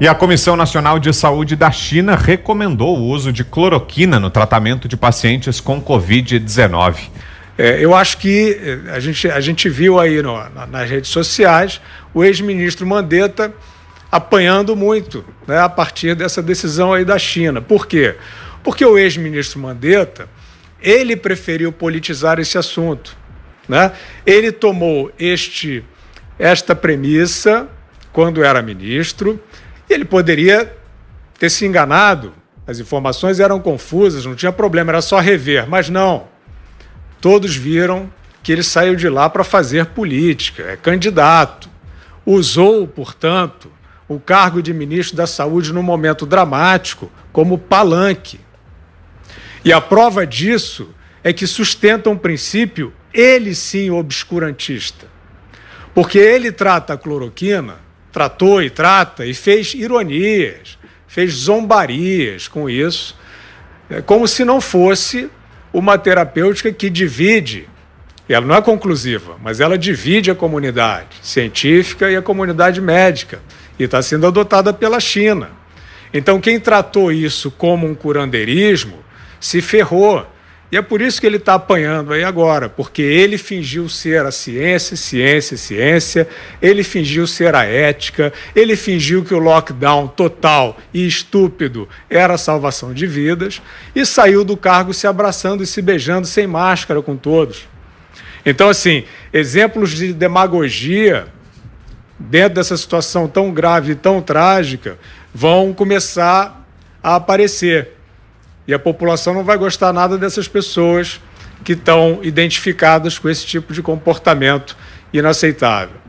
E a Comissão Nacional de Saúde da China recomendou o uso de cloroquina no tratamento de pacientes com Covid-19. É, eu acho que eh, a gente, a gente viu aí no, nas redes sociais o ex-ministro Mandetta apanhando muito né, a partir dessa decisão aí da China. Por quê? Porque o ex-ministro Mandetta, ele preferiu politizar esse assunto. Né? Ele tomou este, esta premissa quando era ministro, ele poderia ter se enganado, as informações eram confusas, não tinha problema, era só rever. Mas não. Todos viram que ele saiu de lá para fazer política, é candidato. Usou, portanto, o cargo de ministro da Saúde num momento dramático como palanque. E a prova disso é que sustenta um princípio, ele sim, obscurantista. Porque ele trata a cloroquina tratou e trata e fez ironias, fez zombarias com isso, é, como se não fosse uma terapêutica que divide. Ela não é conclusiva, mas ela divide a comunidade científica e a comunidade médica e está sendo adotada pela China. Então, quem tratou isso como um curandeirismo se ferrou e é por isso que ele está apanhando aí agora, porque ele fingiu ser a ciência, ciência, ciência, ele fingiu ser a ética, ele fingiu que o lockdown total e estúpido era a salvação de vidas e saiu do cargo se abraçando e se beijando sem máscara com todos. Então, assim, exemplos de demagogia dentro dessa situação tão grave e tão trágica vão começar a aparecer. E a população não vai gostar nada dessas pessoas que estão identificadas com esse tipo de comportamento inaceitável.